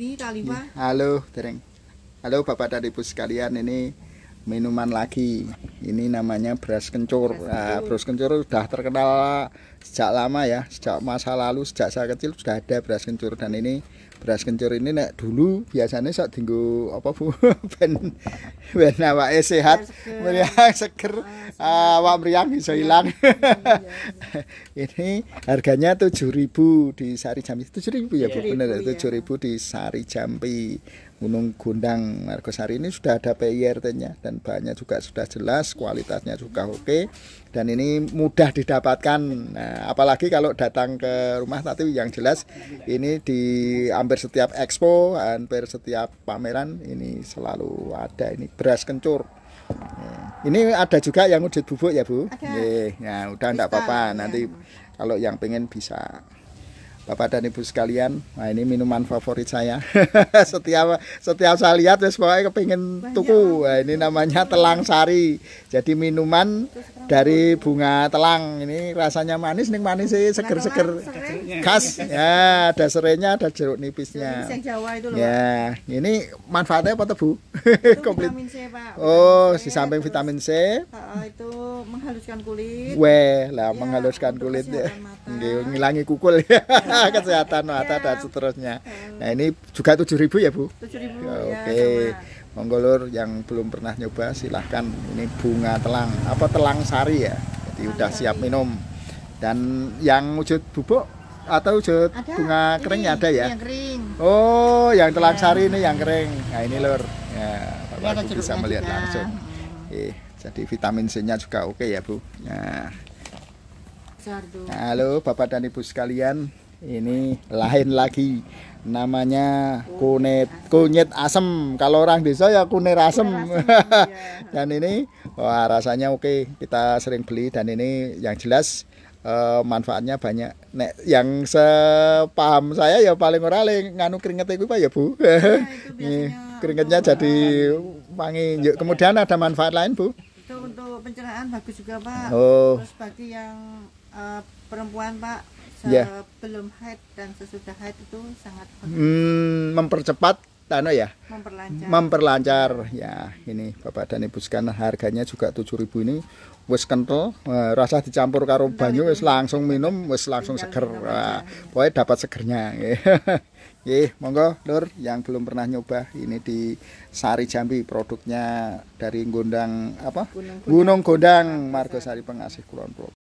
Ini Talipa. Iya. Halo, Tereng. Halo Bapak dan Ibu sekalian, ini minuman lagi. Ini namanya beras kencur. Beras nah, kencur, nah, beras kencur sudah terkenal sejak lama ya, sejak masa lalu, sejak saya kecil sudah ada beras kencur dan ini beras kencur ini nek dulu biasanya sok tinggu apa Bu ben ben awake sehat meriang seger ah, ah, awak meriang bisa iya, hilang iya, iya. ini harganya ribu di Sari Jambi ribu ya Bu tujuh ribu di Sari Jambi Gunung Gondang Margosari ini sudah ada PIRT-nya dan bahannya juga sudah jelas, kualitasnya juga oke dan ini mudah didapatkan. Nah, apalagi kalau datang ke rumah tapi yang jelas ini di hampir setiap expo, hampir setiap pameran ini selalu ada ini beras kencur. Ini ada juga yang udah bubuk ya Bu. Ada. ya udah enggak apa-apa nanti iya. kalau yang pengen bisa. Bapak dan Ibu sekalian, nah ini minuman favorit saya. setiap setiap saya lihat wis pokoknya kepingin iya. tuku. Nah, ini namanya telang sari. Jadi minuman dari bunga telang. Ini rasanya manis nih manis sih e, seger-seger. Khas. Ya, ada serainya, ada jeruk nipisnya. Ya, ini manfaatnya apa tuh, Bu? Komplit. Oh, si samping vitamin C. itu menghaluskan kulit weh lah ya, menghaluskan kulit ya ngilangi kukul ya kesehatan mata ya. dan seterusnya nah ini juga 7000 ya Bu 7000 ya, ya, oke okay. ya, monggo yang belum pernah nyoba silahkan ini bunga telang apa telang sari ya jadi telang udah sari. siap minum dan yang wujud bubuk atau wujud ada. bunga kering ini, ya, ada ya yang kering. oh yang telang ya. sari ini yang kering nah ini lur ya Bapak bisa melihat juga. langsung hmm. eh. Jadi vitamin C-nya juga oke ya Bu. Nah. Halo Bapak dan Ibu sekalian, ini lain lagi namanya kunyit kunyit asem kalau orang desa ya kunir asem, iya. dan ini wah rasanya oke kita sering beli dan ini yang jelas eh, manfaatnya banyak nek yang sepaham saya ya paling ora nganu keringet itu Pak ya Bu iya, keringetnya jadi wangi kemudian ada manfaat lain Bu untuk pencernaan bagus juga pak oh. terus bagi yang uh, perempuan pak ya. sebelum yeah. haid dan sesudah haid itu sangat Hmm, mempercepat tano ya memperlancar. memperlancar ya ini Bapak dan Ibu sekalian harganya juga 7000 ini wis kental uh, rasa dicampur karo banyu wis langsung minum wis langsung seger uh, pokoknya dapat segernya Ye, monggo Lur yang belum pernah nyoba ini di Sari Jambi produknya dari Gondang apa Gunung Gondang, Gunung Gondang Margosari Pengasih Kulon Progo